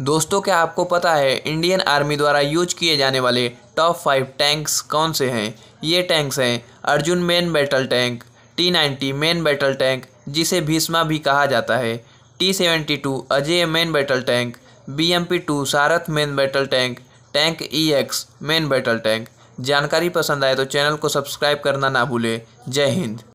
दोस्तों क्या आपको पता है इंडियन आर्मी द्वारा यूज किए जाने वाले टॉप फाइव टैंक्स कौन से हैं ये टैंक्स हैं Arjun main battle tank T ninety main battle tank जिसे भीष्मा भी कहा जाता है T seventy two Ajay main battle tank B M P two Sarath main battle tank tank E e X main battle tank जानकारी पसंद आए तो चैनल को सब्सक्राइब करना ना भूलें जय हिंद